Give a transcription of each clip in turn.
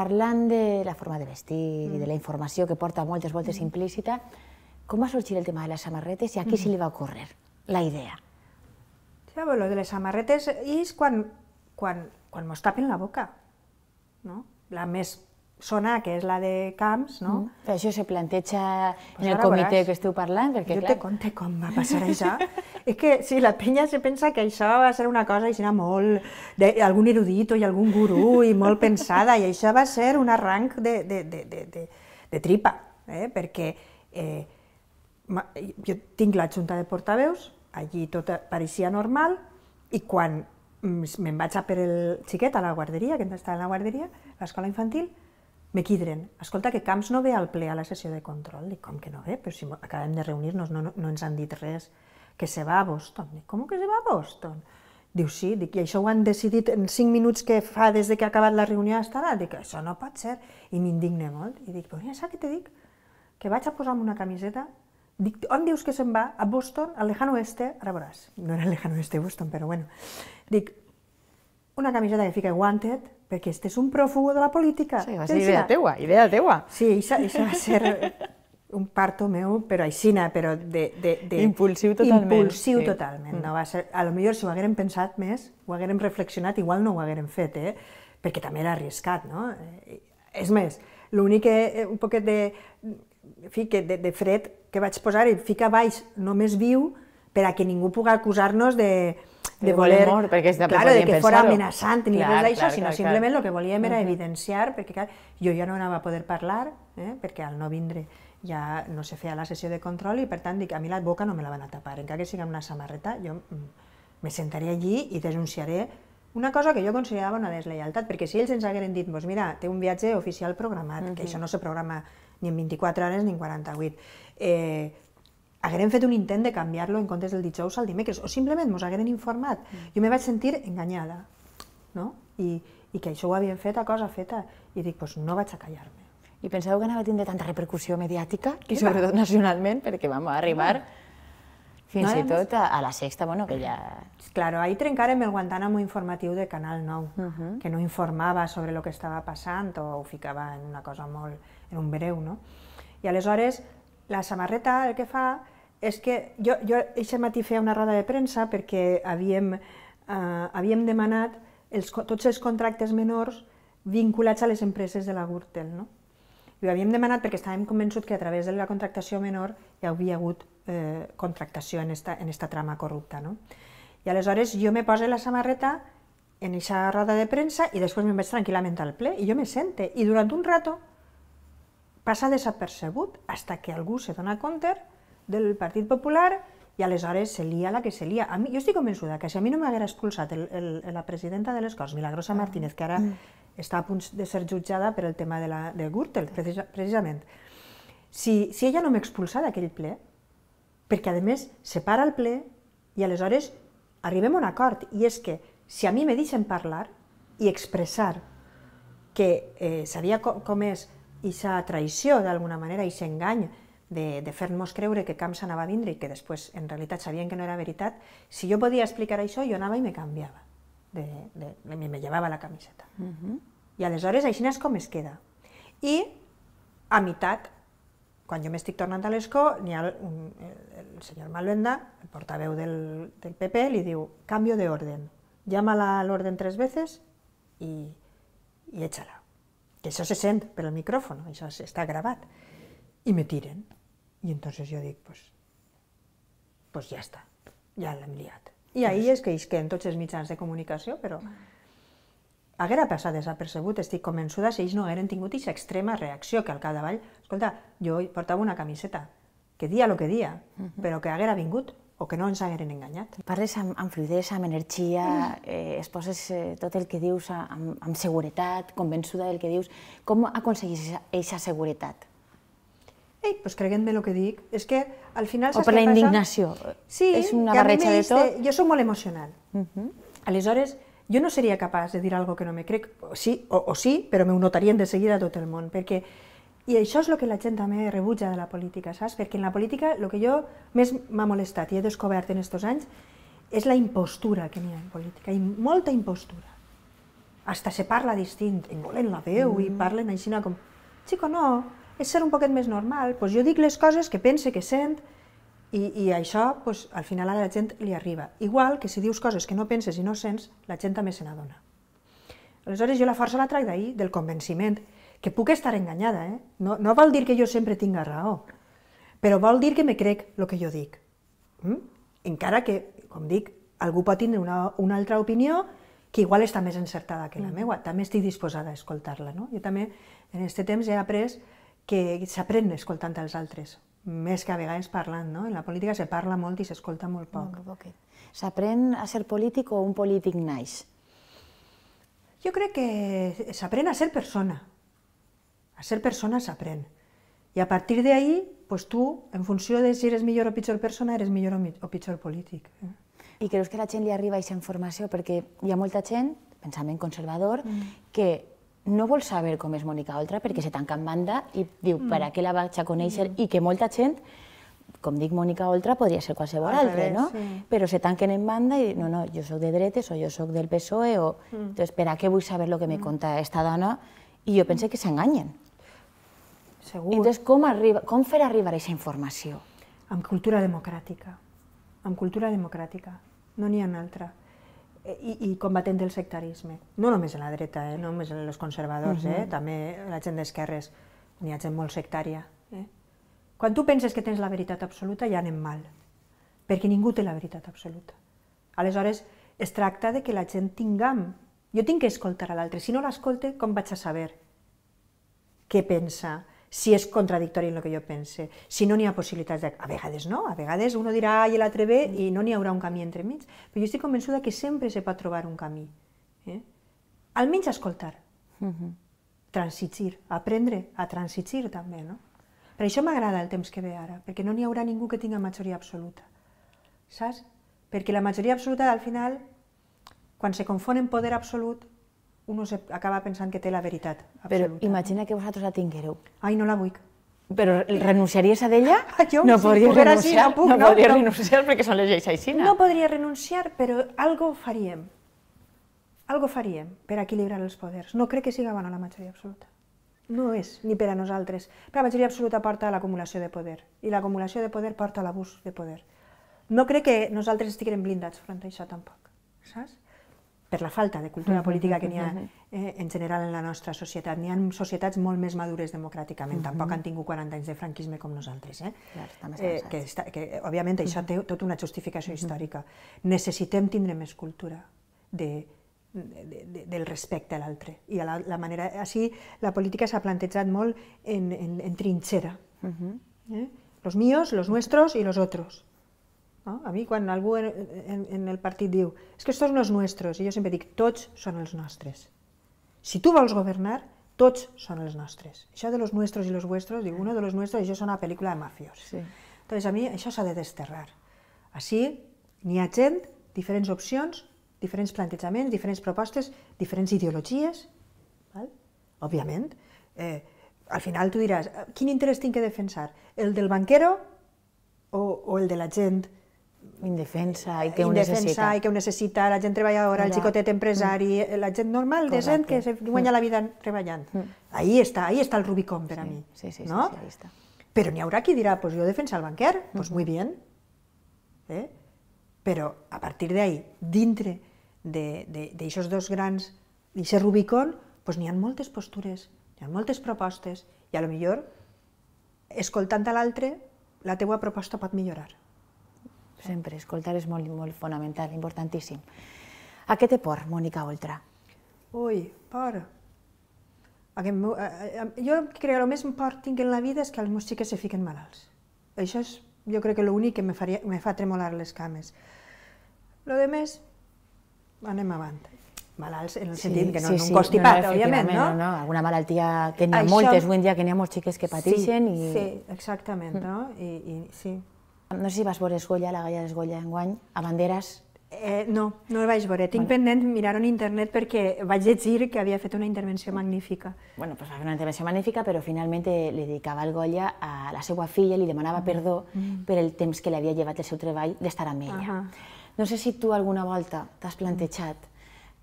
Parlant de la forma de vestir mm. i de mm. la informació que porta moltes voltes mm. implícita, com va sorgir el tema de les samarretes i a qui mm. se li va ocórrer la idea? Sí, bueno, de les samarretes és quan, quan, quan mos tapen la boca. No? La més zona, que és la de camps, no? Mm. Però això se planteja pues en el comitè veuràs. que esteu parlant? Perquè, jo clar... te conté com va passar això. és que sí, la penya se pensa que això va ser una cosa i serà molt... De, algun erudito i algun gurú i molt pensada, i això va ser un arranc de, de, de, de, de, de tripa, eh? perquè eh, ma, jo tinc la junta de portaveus, allí tot pareixia normal, i quan mm, me'n vaig a per el xiquet a la guarderia, que està en la guarderia, l'escola infantil, me quidren. Escolta, que Camps no ve al ple a la sessió de control. Dic, com que no ve? Però si acabem de reunir-nos, no, no, no ens han dit res. Que se va a Boston. Dic, com que se va a Boston? Diu, sí, dic, i això ho han decidit en cinc minuts que fa des de que ha acabat la reunió d'estada? Dic, això no pot ser, i m'indigne molt. I dic, però mira, saps què te dic? Que vaig a posar-me una camiseta, dic, on dius que se'n va? A Boston, al lejano oeste, ara veuràs, no era lejano oeste Boston, però bueno. Dic, una camiseta que fica Wanted, perquè este és un pròfugo de la política. Sí, va ser idea teua, idea teua. Sí, això va ser un parto meu, però aixina, però de... de, de impulsiu totalment. Impulsiu sí. totalment, mm. no va ser... A lo millor si ho haguérem pensat més, ho haguérem reflexionat, igual no ho haguérem fet, eh? Perquè també era arriscat, no? Eh, és més, l'únic que eh, un poquet de, fi, que de, de fred que vaig posar i fica baix només viu per a que ningú puga acusar-nos de, de voler... Mort, perquè és de que fos amenaçant ni clar, res d'això, sinó clar, simplement clar. el que volíem era evidenciar, perquè clar, jo ja no anava a poder parlar, eh, perquè al no vindre ja no se feia la sessió de control i per tant dic, a mi la boca no me la van a tapar, encara que sigui amb una samarreta, jo mm, me sentaré allí i denunciaré una cosa que jo considerava una deslleialtat, perquè si ells ens hagueren dit, doncs mira, té un viatge oficial programat, uh -huh. que això no se programa ni en 24 hores ni en 48, eh, hagueren fet un intent de canviar-lo en comptes del dijous al dimecres, o simplement mos hagueren informat. Mm. Jo me vaig sentir enganyada, no? I, i que això ho havien fet a cosa feta, i dic, doncs pues no vaig a callar-me. I penseu que anava a tindre tanta repercussió mediàtica, i sobretot nacionalment, perquè vam arribar fins no, i tot a, la sexta, bueno, que ja... Claro, ahir trencàrem el Guantánamo informatiu de Canal 9, uh -huh. que no informava sobre el que estava passant o ho ficava en una cosa molt... en un breu, no? I aleshores la samarreta el que fa és que jo, jo aquest matí feia una roda de premsa perquè havíem, eh, havíem demanat els, tots els contractes menors vinculats a les empreses de la Gürtel. No? I ho havíem demanat perquè estàvem convençuts que a través de la contractació menor hi havia hagut eh, contractació en esta, en esta trama corrupta. No? I aleshores jo me poso la samarreta en aquesta roda de premsa i després me'n vaig tranquil·lament al ple i jo me sente. I durant un rato passa desapercebut, hasta que algú se dona compte del Partit Popular i aleshores se lia la que se lia. A mi, jo estic convençuda que si a mi no m'haguera expulsat el, el, la presidenta de les Corts, Milagrosa Martínez, que ara mm. està a punt de ser jutjada per el tema de, la, de Gürtel, precisament, si, si ella no m'expulsa d'aquell ple, perquè a més se para el ple i aleshores arribem a un acord, i és que si a mi me deixen parlar i expressar que eh, s'havia com, és aquesta traïció d'alguna manera, i aquest engany, de, de fer-nos creure que Camps anava a vindre i que després en realitat sabien que no era veritat, si jo podia explicar això, jo anava i me canviava, de, de, me, me llevava la camiseta. Uh mhm. -huh. I aleshores així és com es queda. I a meitat, quan jo m'estic tornant a l'escó, el, el, el senyor Malvenda, el portaveu del, del PP, li diu, canvio de orden, llama l'orden tres vegades i, i échala. Que això se sent per el micròfon, això està gravat. I me tiren. Y entonces yo digo, pues, pues ja està, ja l'hem liat. I ahir doncs- és que isquen tots els mitjans de comunicació, però haguera passat desapercebut, estic convençuda, si ells no hagueren tingut aquesta extrema reacció, que al capdavall, escolta, jo portava una camiseta, que dia lo que dia, uh mhm. -huh. però que haguera vingut o que no ens hagueren enganyat. Parles amb, amb fluidesa, amb energia, mm. eh, exposes eh, tot el que dius amb, amb seguretat, convençuda del que dius. Com aconsegueixes aquesta seguretat? Ei, doncs creguem bé el que dic. És que al final... O per la indignació. Sí, és una barreja de tot. Jo sóc molt emocional. Uh mhm. -huh. Aleshores, jo no seria capaç de dir algo que no me crec, o sí, o, o sí però m'ho notarien de seguida tot el món, perquè i això és el que la gent també rebutja de la política, saps? Perquè en la política el que jo més m'ha molestat i he descobert en aquests anys és la impostura que n'hi ha en política, i molta impostura. Hasta se parla distint, engolen la veu mm. i parlen així com... Chico, no, és ser un poquet més normal. Pues jo dic les coses que pense, que sent, i, i això pues, al final a la gent li arriba. Igual que si dius coses que no penses i no sents, la gent també se n'adona. Aleshores, jo la força la trac d'ahir, del convenciment, que puc estar enganyada, eh? No, no vol dir que jo sempre tinga raó, però vol dir que me crec el que jo dic. Mm? Encara que, com dic, algú pot tindre una, una altra opinió que igual està més encertada que la mm. meva, també estic disposada a escoltar-la. No? Jo també en aquest temps he après que s'aprèn escoltant els altres, més que a vegades parlant, no? En la política se parla molt i s'escolta molt poc. Molt S'aprèn a ser polític o un polític naix? Jo crec que s'aprèn a ser persona. A ser persona s'aprèn. I a partir d'ahí, pues tu, en funció de si eres millor o pitjor persona, eres millor o pitjor polític. Eh? I creus que a la gent li arriba aquesta informació? Perquè hi ha molta gent, pensament conservador, mm. que no vol saber com és Mònica Oltra perquè se tanca en banda i diu mm. per a què la vaig a conèixer mm. i que molta gent, com dic Mònica Oltra, podria ser qualsevol Al altre, revés, no? Sí. Però se tanquen en banda i no, no, jo sóc de dretes o jo sóc del PSOE o... Mm. Entonces, per a què vull saber el que me mm. conta esta dona? I jo pense que s'enganyen. Segur. Entonces, com, arriba, com fer arribar aquesta informació? Amb cultura democràtica. Amb cultura democràtica. No n'hi ha altra i, i combatent el sectarisme. No només en la dreta, eh? no només en els conservadors, uh -huh. eh? Mhm. també la gent d'esquerres, n'hi ha gent molt sectària. Eh? Quan tu penses que tens la veritat absoluta, ja anem mal, perquè ningú té la veritat absoluta. Aleshores, es tracta de que la gent tingam. Jo tinc que escoltar a l'altre. Si no l'escolte, com vaig a saber què pensa, si és contradictori en el que jo pense, si no n'hi ha possibilitats de... A vegades no, a vegades uno dirà i l'altre ve i no n'hi haurà un camí entre mig. però jo estic convençuda que sempre se pot trobar un camí. Eh? Almenys escoltar, uh mhm. -huh. aprendre a transitir també, no? Per això m'agrada el temps que ve ara, perquè no n'hi haurà ningú que tinga majoria absoluta, saps? Perquè la majoria absoluta, al final, quan se confon en poder absolut un acaba pensant que té la veritat absoluta. Però imagina que vosaltres la tinguereu. Ai, no la vull. Però renunciaries a d'ella? Ah, jo, no podria podries renunciar, així, no, puc, no, no no. renunciar perquè són les lleis així. No podria renunciar, però algo faríem. Algo faríem per equilibrar els poders. No crec que siga bona la majoria absoluta. No és, ni per a nosaltres. Però la majoria absoluta porta a l'acumulació de poder. I l'acumulació de poder porta a l'abús de poder. No crec que nosaltres estiguem blindats front a això, tampoc. Saps? per la falta de cultura política que n'hi ha eh, en general en la nostra societat. N'hi ha societats molt més madures democràticament, tampoc han tingut 40 anys de franquisme com nosaltres, eh? eh que, està, que, òbviament, això té tota una justificació històrica. Necessitem tindre més cultura de, de, de, del respecte a l'altre. I a la, la manera... Així, la política s'ha plantejat molt en, en, en trinxera. eh? Los míos, los nuestros i los otros. No? A mi, quan algú en, en, en el partit diu és es que són els nostres, i jo sempre dic tots són els nostres. Si tu vols governar, tots són els nostres. Això de los nuestros i los vuestros, digo, uno de los nuestros, això és una pel·lícula de mafios. Sí. Entonces, a mi això s'ha de desterrar. Així, n'hi ha gent, diferents opcions, diferents plantejaments, diferents propostes, diferents ideologies, val? òbviament. Eh, al final tu diràs, quin interès tinc que defensar? El del banquero o, o el de la gent? indefensa i que ho indefensa necessita. i que ho necessita, la gent treballadora, el xicotet mm. empresari, mm. la gent normal, de gent que se guanya mm. la vida treballant. Mm. Ahí està, ahí està el Rubicón per sí, a mi. Sí, sí, no? sí, sí, ahí està. Però n'hi haurà qui dirà, pues jo defensa el banquer, mm -hmm. pues muy bien. Eh? Però a partir d'ahí, dintre d'aixòs dos grans, d'aquest Rubicón, pues n'hi ha moltes postures, n'hi ha moltes propostes, i a lo millor, escoltant a l'altre, la teua proposta pot millorar sempre. Escoltar és molt, molt fonamental, importantíssim. A què té por, Mònica Oltra? Ui, por. Aquest, jo crec que el més por tinc en la vida és que els meus xiquets se fiquen malalts. Això és, jo crec que l'únic que me, faria, me fa tremolar les cames. Lo de més, anem avant. Malalts en el sí, sentit que no, sí, no un constipat, no, no, òbviament, no? no? no? Alguna malaltia que n'hi ha Això... moltes, avui en dia que n'hi ha molts xiquets que pateixen. Sí, i... sí exactament, mm. no? I, i sí, no sé si vas veure Esgolla, la galla d'Esgolla, guany, a Banderes. Eh, no, no el vaig veure. Tinc bueno. pendent mirar en internet perquè vaig llegir que havia fet una intervenció magnífica. Bueno, pues va fer una intervenció magnífica, però finalment eh, li dedicava el Goya a la seva filla, li demanava mm. perdó mm. per el temps que li havia llevat el seu treball d'estar amb ella. Uh -huh. No sé si tu alguna volta t'has plantejat,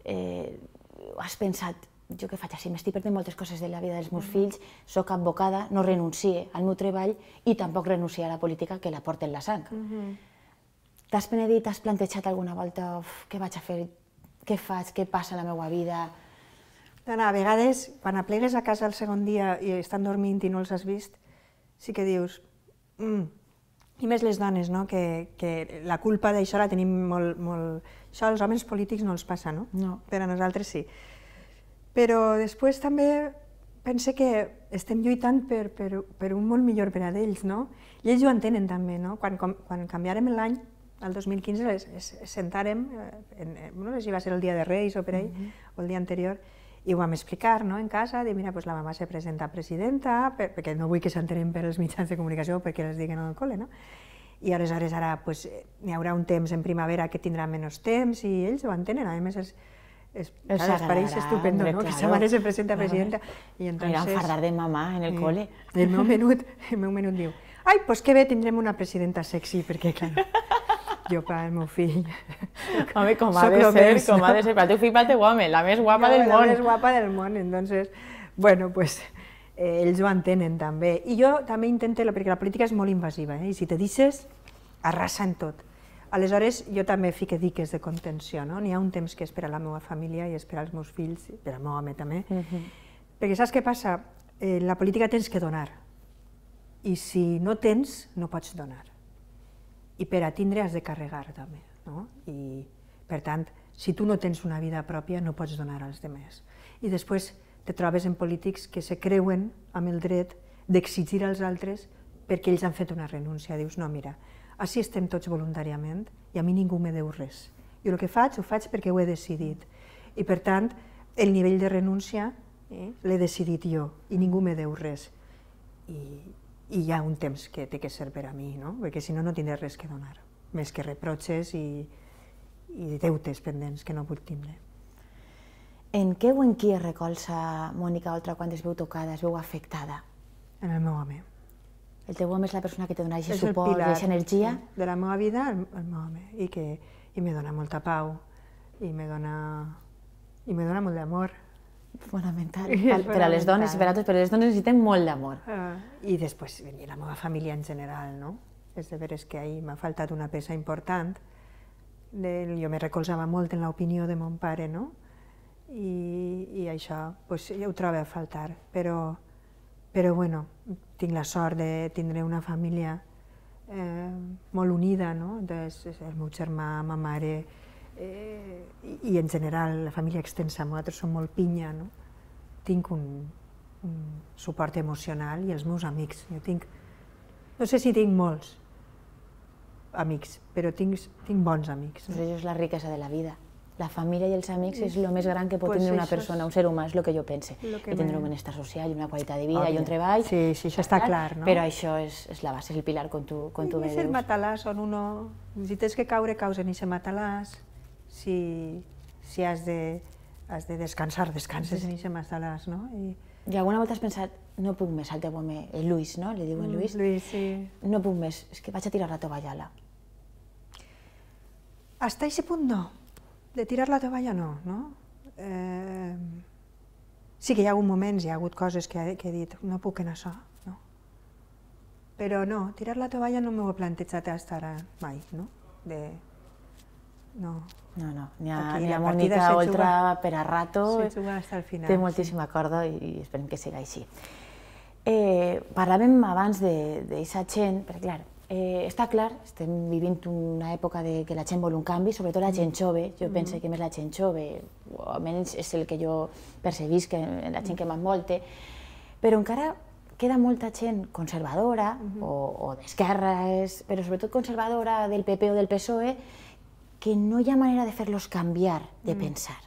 eh, has pensat, jo què faig? Si m'estic perdent moltes coses de la vida dels meus fills, sóc advocada, no renuncie al meu treball i tampoc renuncie a la política que la porten la sang. Mm -hmm. T'has penedit, t'has plantejat alguna volta uf, què vaig a fer, què faig, què passa a la meva vida... Dona, a vegades, quan aplegues a casa el segon dia i estan dormint i no els has vist, sí que dius... Mm. I més les dones, no? que, que la culpa d'això la tenim molt, molt... Això als homes polítics no els passa, no? no. Però a nosaltres sí. Però després també pense que estem lluitant per, per, per un molt millor per a ells, no? I ells ho entenen també, no? Quan, quan canviarem l'any, el 2015, es, es, es sentarem, eh, en, eh, no sé si va ser el dia de Reis o per ahí, mm -hmm. o el dia anterior, i ho vam explicar no? en casa, de mira, pues la mamà se presenta presidenta, per, perquè no vull que s'entenen per als mitjans de comunicació perquè les diguen al col·le, no? I aleshores ara pues, eh, hi haurà un temps en primavera que tindrà menys temps i ells ho entenen, a més els, es, claro, les es estupendo, hombre, ¿no? Claro. Que esa madre se presenta a presidenta Y entonces... Mira, un fardar de mamá en el eh, col·le. El meu menut, el meu menut diu, ai, pues que bé, tindrem una presidenta sexy, perquè, claro, jo per al meu fill... Home, com ha de ser, més, com no? ha de ser, per al teu fill, per al teu home, la més guapa no, del la món. La més guapa del món, entonces, bueno, pues eh, ells ho entenen també. I jo també intento, perquè la política és molt invasiva, eh? i si te dices, en tot. Aleshores, jo també fico diques de contenció, no? N'hi ha un temps que és per a la meva família i és per als meus fills, per al meu home també. Uh mhm. -huh. Perquè saps què passa? Eh, la política tens que donar. I si no tens, no pots donar. I per a tindre has de carregar, també. No? I, per tant, si tu no tens una vida pròpia, no pots donar als demés. I després te trobes en polítics que se creuen amb el dret d'exigir als altres perquè ells han fet una renúncia. Dius, no, mira, així estem tots voluntàriament i a mi ningú me deu res. Jo el que faig ho faig perquè ho he decidit. I per tant, el nivell de renúncia eh, l'he decidit jo i ningú me deu res. I, I hi ha un temps que té que ser per a mi, no? perquè si no, no tindré res que donar, més que reproches i, i deutes pendents que no vull tindre. En què o en qui es recolza Mònica Oltra quan es veu tocada, es veu afectada? En el meu home. El teu home és la persona que te dona aquest suport, aquesta energia? De la meva vida, el, el meu home, i, que, i me dona molta pau, i me dona, i me dona molt d'amor. Fonamental. Per, per a les dones, per a tots, però les dones necessiten molt d'amor. Uh, I després, i la meva família en general, no? És de veres que ahir m'ha faltat una peça important. De, jo me recolzava molt en l'opinió de mon pare, no? I, i això pues, ja ho trobo a faltar, però però bueno, tinc la sort de tindre una família eh, molt unida, no? Des, el meu germà, ma mare, eh, i, i en general la família extensa, nosaltres som molt pinya, no? Tinc un, un suport emocional i els meus amics, jo tinc, no sé si tinc molts amics, però tinc, tinc bons amics. No? és la riquesa de la vida la família i els amics és el mm. més gran que pot pues una persona, un ser humà, és el que jo pense. Que I tindre un benestar social i una qualitat de vida i un treball. Sí, sí, això està clar, no? Però això és, és la base, és el pilar, com tu, com tu bé dius. el matalàs on uno... Si tens que caure, caus en aquest matalàs. Si, si has, de, has de descansar, descanses en aquest matalàs, no? I, i alguna volta has pensat, no puc més, el teu home, el Luis, no? Li diuen mm, Luis. Luis, sí. No puc més, és que vaig a tirar la tovallada. Hasta ese punt no de tirar la tovalla no, no? Eh, sí que hi ha hagut moments, hi ha hagut coses que, he, que he dit, no puc anar això, no? Però no, tirar la tovalla no m'ho he plantejat fins ara eh, mai, no? De... No. No, no, n'hi ha, Aquí, ha Mònica Oltra per a rato. Eh, al final. Té moltíssima sí. corda i esperem que siga així. Eh, parlàvem abans d'aquesta gent, perquè clar, Eh, està clar, estem vivint una època de que la gent vol un canvi, sobretot la gent mm. jove, jo mm -hmm. penso que més la gent jove, o almenys és el que jo percebis, que la gent que molt, però encara queda molta gent conservadora mm -hmm. o, o d'esquerres, però sobretot conservadora del PP o del PSOE, que no hi ha manera de fer-los canviar de mm. pensar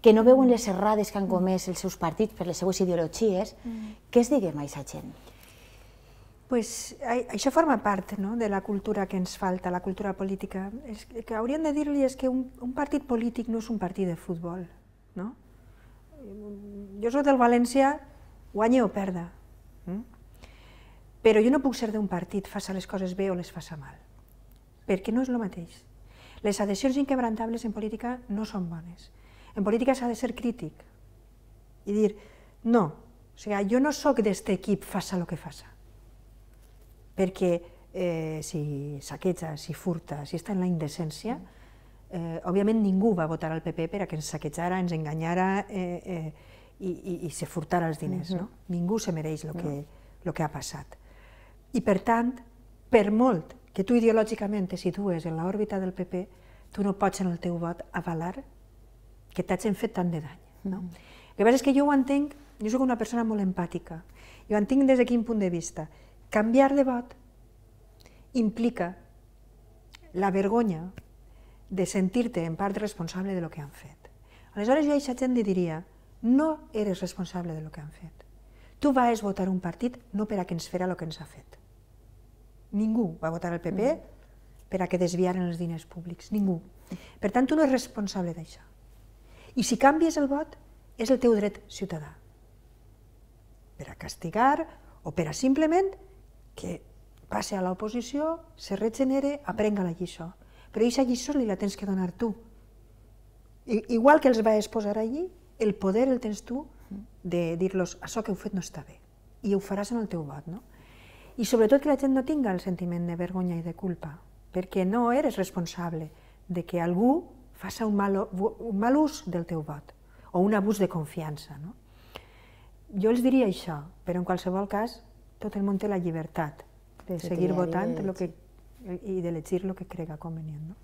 que no veuen les errades que han comès els seus partits per les seues ideologies, mm. què es diguem a aquesta gent? pues, això forma part no, de la cultura que ens falta, la cultura política. És, que hauríem de dir-li és que un, un partit polític no és un partit de futbol. No? Jo soc del València, guanya o perda. Mm? Però jo no puc ser d'un partit, faça les coses bé o les faça mal. Perquè no és el mateix. Les adhesions inquebrantables en política no són bones. En política s'ha de ser crític i dir, no, o sigui, jo no sóc d'aquest equip, faça el que faça perquè eh, si saqueja, si furta, si està en la indecència, eh, òbviament ningú va votar al PP per a que ens saquejara, ens enganyara eh, eh, i, i, i se furtara els diners. no? Ningú se mereix el que, no. que ha passat. I per tant, per molt que tu ideològicament te situes en l'òrbita del PP, tu no pots en el teu vot avalar que t'hagin fet tant de dany. No? Mm. El que passa és que jo ho entenc, jo sóc una persona molt empàtica, jo entenc des de quin punt de vista, Canviar de vot implica la vergonya de sentir-te en part responsable de lo que han fet. Aleshores jo a aquesta gent li diria, no eres responsable de lo que han fet. Tu vas votar un partit no per a que ens fera el que ens ha fet. Ningú va votar el PP mm. per a que desviaren els diners públics, ningú. Per tant, tu no és responsable d'això. I si canvies el vot, és el teu dret ciutadà. Per a castigar o per a simplement que passi a l'oposició, se regenere, aprenga la lliçó. Però aquesta lliçó li la tens que donar tu. I, igual que els va exposar allí, el poder el tens tu de dir-los això que heu fet no està bé i ho faràs en el teu vot, no? I sobretot que la gent no tinga el sentiment de vergonya i de culpa, perquè no eres responsable de que algú faça un mal, un mal ús del teu vot o un abús de confiança, no? Jo els diria això, però en qualsevol cas totalmente el la libertad de seguir seguir y de lo que, crea elegir que No?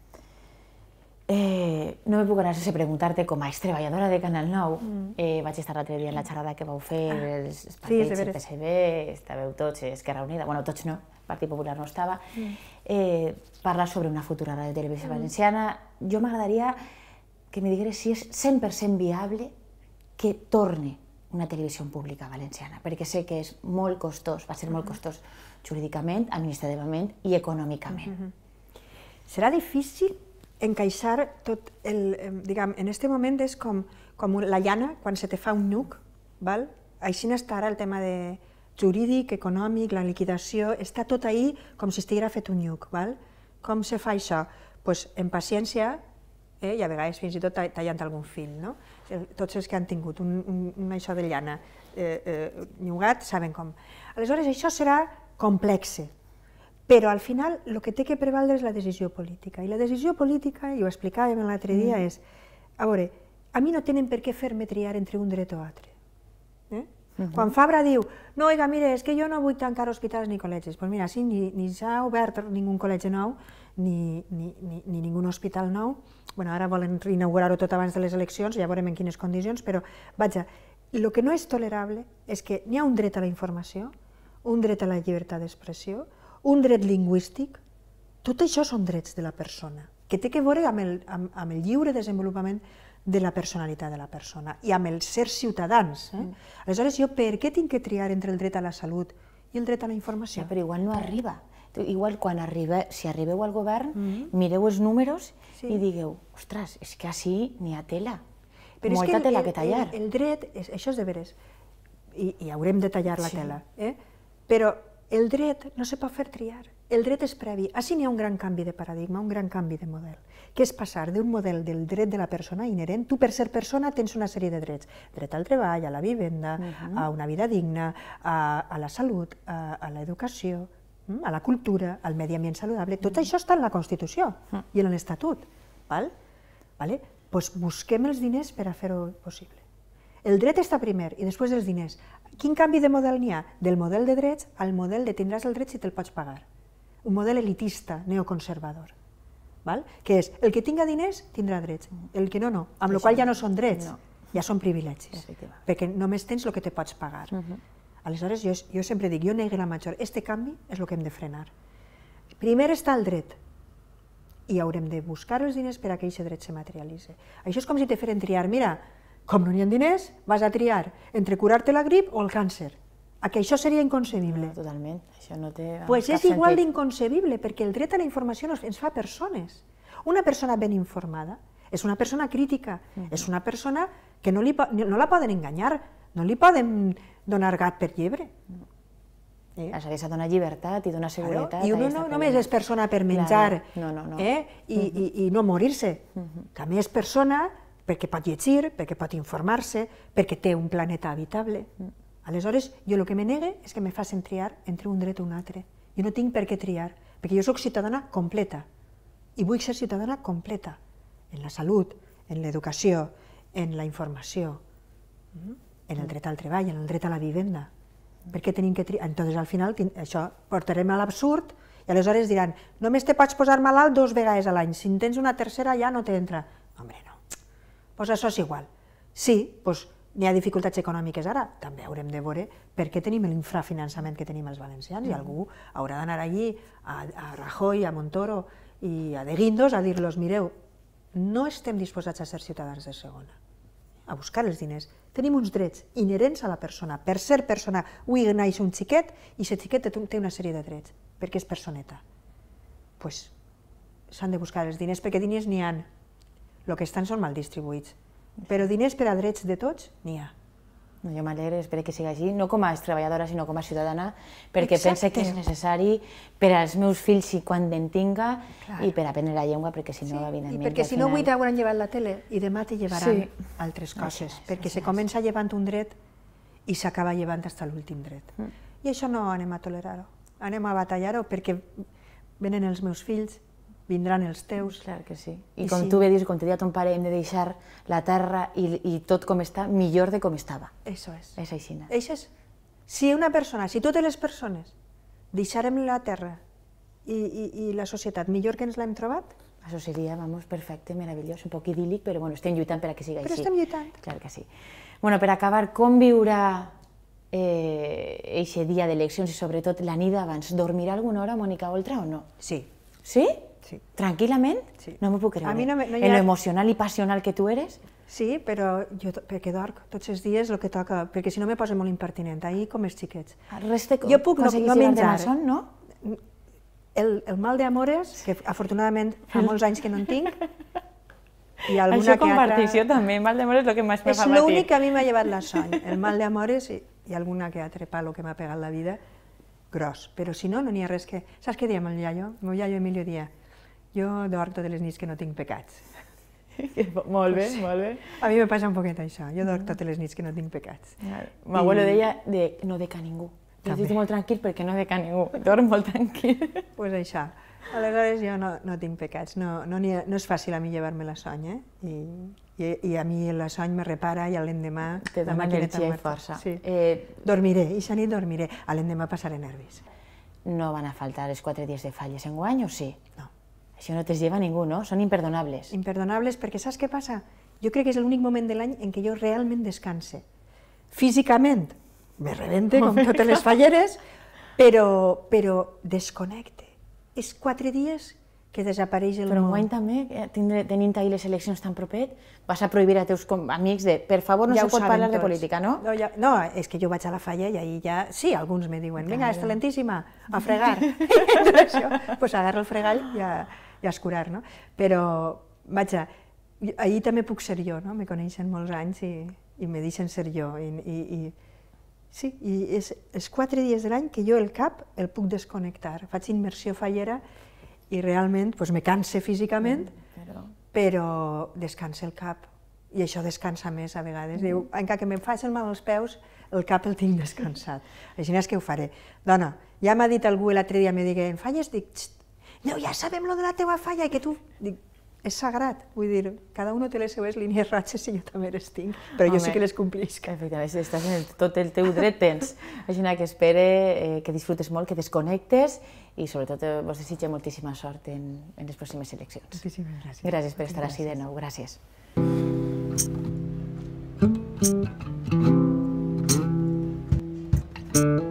Eh, no me puedo anar ese preguntarte como com a de Canal Now –va mm. eh, estar l'altre día en la charada mm. que va a ah. el el PSB, estàveu tots, Esquerra Unida, bueno, tots no, Partido Popular no estaba–, mm. eh, parla sobre una futura radio de televisión valenciana. me agradaría que me digueres si es 100% viable que torne una televisió pública valenciana, perquè sé que és molt costós, va ser molt costós jurídicament, administrativament i econòmicament. Uh -huh. Serà difícil encaixar tot el... Diguem, en aquest moment és com, com la llana, quan se te fa un nuc, val? així està ara el tema de jurídic, econòmic, la liquidació, està tot ahí com si estiguera fet un nuc. Val? Com se fa això? Pues, en paciència, eh? i a vegades fins i tot tallant algun fil. No? Tots els que han tingut un, un, un això de llana eh, eh, llogat saben com. Aleshores, això serà complexe, però al final el que té que prevaldre és la decisió política. I la decisió política, i ho explicàvem l'altre dia, mm. és, a veure, a mi no tenen per què fer-me triar entre un dret o altre. Eh? Quan Fabra diu, no, oiga, mire, és que jo no vull tancar hospitals ni col·legis. Doncs pues mira, sí, ni, ni s'ha obert ningú col·legi nou, ni, ni, ni, ni ningú hospital nou. bueno, ara volen inaugurar-ho tot abans de les eleccions, ja veurem en quines condicions, però vaja, el que no és tolerable és que n'hi ha un dret a la informació, un dret a la llibertat d'expressió, un dret lingüístic, tot això són drets de la persona, que té que veure amb el, amb, amb el lliure desenvolupament de la personalitat de la persona i amb el ser ciutadans. Eh? Mm. Aleshores, jo per què tinc que triar entre el dret a la salut i el dret a la informació? Ja, però igual no arriba. Igual quan arriba, si arribeu al govern, mm -hmm. mireu els números sí. i digueu, ostres, és que així n'hi ha tela. Però Molta és que el, tela que tallar. El, el dret, és, això és de veres, i, i haurem de tallar la sí. tela, eh? però el dret no se pot fer triar el dret és previ. Així n'hi ha un gran canvi de paradigma, un gran canvi de model, que és passar d'un model del dret de la persona inherent. Tu, per ser persona, tens una sèrie de drets. Dret al treball, a la vivenda, uh mhm. -huh. a una vida digna, a, a la salut, a, a l'educació, hm, a la cultura, al medi ambient saludable. Tot uh mhm. -huh. això està en la Constitució uh hm. -huh. i en l'Estatut. Val? Vale? Pues busquem els diners per a fer-ho possible. El dret està primer i després els diners. Quin canvi de model n'hi ha? Del model de drets al model de tindràs el dret si te'l pots pagar un model elitista neoconservador, val? que és el que tinga diners tindrà drets, el que no, no, amb la qual ja no són drets, no. ja són privilegis, perquè només tens el que te pots pagar. Uh mhm. -huh. Aleshores, jo, jo sempre dic, jo negue la major, este canvi és el que hem de frenar. Primer està el dret, i haurem de buscar els diners per a que aquest dret se materialitzi. Això és com si te feren triar, mira, com no hi ha diners, vas a triar entre curar-te la grip o el càncer. A que això seria inconcebible. No, totalment, això no té... Pues és igual d'inconcebible, perquè el dret a la informació ens fa persones. Una persona ben informada és una persona crítica, mm -hmm. és una persona que no, li, no la poden enganyar, no li poden donar gat per llebre. Eh? És a dir, s'ha llibertat i dona seguretat. Claro, I uno eh, no, només és persona per menjar claro. no, no, no. Eh? I, mm -hmm. i, i no morir-se. Uh -huh. També és persona perquè pot llegir, perquè pot informar-se, perquè té un planeta habitable. Mm -hmm. Aleshores, jo el que me negue és que me facin triar entre un dret o un altre. Jo no tinc per què triar, perquè jo sóc ciutadana completa i vull ser ciutadana completa en la salut, en l'educació, en la informació, en el dret al treball, en el dret a la vivenda. Per què tenim que triar? Entonces, al final, això portarem a l'absurd i aleshores diran, només te pots posar malalt dos vegades a l'any, si en tens una tercera ja no t'entra. Hombre, no. Doncs pues això és igual. Sí, doncs pues, n'hi ha dificultats econòmiques ara, també haurem de veure per què tenim l'infrafinançament que tenim els valencians mm i algú haurà d'anar allí a, a Rajoy, a Montoro i a De Guindos a dir-los, mireu, no estem disposats a ser ciutadans de segona, a buscar els diners. Tenim uns drets inherents a la persona. Per ser persona, avui naix un xiquet i aquest xiquet té una sèrie de drets, perquè és personeta. Doncs pues, s'han de buscar els diners, perquè diners n'hi han. El que estan són mal distribuïts. Però diners per a drets de tots n'hi ha. No, jo m'alegre, espero que sigui així, no com a treballadora, sinó com a ciutadana, perquè Exacte. pense que és necessari per als meus fills i quan en tinga i per aprendre la llengua, perquè si no, sí. evidentment... I perquè si final... no avui t'hauran llevat la tele i demà te llevaran sí. altres coses, no, sí, perquè sí, se comença llevant un dret i s'acaba llevant fins a l'últim dret. Mm. I això no anem a tolerar-ho, anem a batallar-ho perquè venen els meus fills, vindran els teus. Clar que sí. I, I com sí. tu bé dius, com te deia ton pare, hem de deixar la terra i, i tot com està, millor de com estava. Això és. És així. Això és. Si una persona, si totes les persones deixarem la terra i, i, i la societat millor que ens l'hem trobat, això seria, vamos, perfecte, meravellós, un poc idíl·lic, però bueno, estem lluitant per a que siga però així. Però estem lluitant. Clar que sí. Bueno, per acabar, com viurà eh, eixe dia d'eleccions i sobretot la nit abans? Dormirà alguna hora Mònica Oltra o no? Sí. Sí? Sí. Tranquil·lament? Sí. No m'ho puc creure. A mi no, no ha... En lo emocional i passional que tu eres? Sí, però jo perquè dorc tots els dies el que toca, perquè si no me posa molt impertinent, ahir com els xiquets. Ah, Reste, jo puc no, no menjar. Son, no? Mm, el, el mal d'amores, que afortunadament fa molts anys que no en tinc, i alguna Això comparteix altra... també, el mal d'amores és el que més m'ha És l'únic que a mi m'ha llevat la son, el mal d'amores i, i alguna que trepat palo que m'ha pegat la vida, gros. Però si no, no n'hi ha res que... Saps què diem el iaio? El meu iaio Emilio dia, jo dorm totes les nits que no tinc pecats. molt bé, molt bé. A mi me passa un poquet això. Jo dorm mm. totes les nits que no tinc pecats. Ma abuelo I... deia de no deca ningú. Estic molt tranquil perquè no deca ningú. Dorm molt tranquil. Doncs pues això. Aleshores jo no, no tinc pecats. No, no, ha, no és fàcil a mi llevar-me la sonya. Eh? I, i, I a mi la sony me repara i l'endemà... Te dona energia i força. Sí. Eh... Dormiré, i nit dormiré. L'endemà passaré nervis. No van a faltar els quatre dies de falles en guany, o sí? No. Això no te'ls lleva ningú, no? Són imperdonables. Imperdonables, perquè saps què passa? Jo crec que és l'únic moment de l'any en què jo realment descanse. Físicament, me rebente com totes les falleres, però, però desconnecte. És quatre dies que desapareix el Però món. Però també, eh, tindre, tenint ahir les eleccions tan propet, vas a prohibir a teus amics de, per favor, no ja se pot parlar tots. de política, no? No, ja, no, és que jo vaig a la falla i ahir ja... Sí, alguns me diuen, vinga, talentíssima, a fregar. Doncs pues agarro el fregall i ja ja és curar, no? Però, vaja, ahir també puc ser jo, no? Me coneixen molts anys i, i me deixen ser jo. I, i, i, sí, i és és quatre dies de l'any que jo el cap el puc desconnectar. Faig immersió fallera i realment pues, doncs, me canse físicament, mm, però... descansa el cap. I això descansa més a vegades. Diu, encara mm. que me faci el mal als peus, el cap el tinc descansat. Així és que ho faré. Dona, ja m'ha dit algú l'altre dia, me digué, em falles? Dic, no, ja sabem lo de la teua falla, i que tu... Dic, és sagrat, vull dir, cada un té les seves línies ratxes i jo també les tinc, però Home, jo sí que les complisc. Efectivament, si estàs en el, tot el teu dret, tens. Aixina, que espere eh, que disfrutes molt, que desconnectes i sobretot eh, vos desitja moltíssima sort en, en les pròximes eleccions. Moltíssimes gràcies. Gràcies per estar gràcies. així de nou, gràcies. you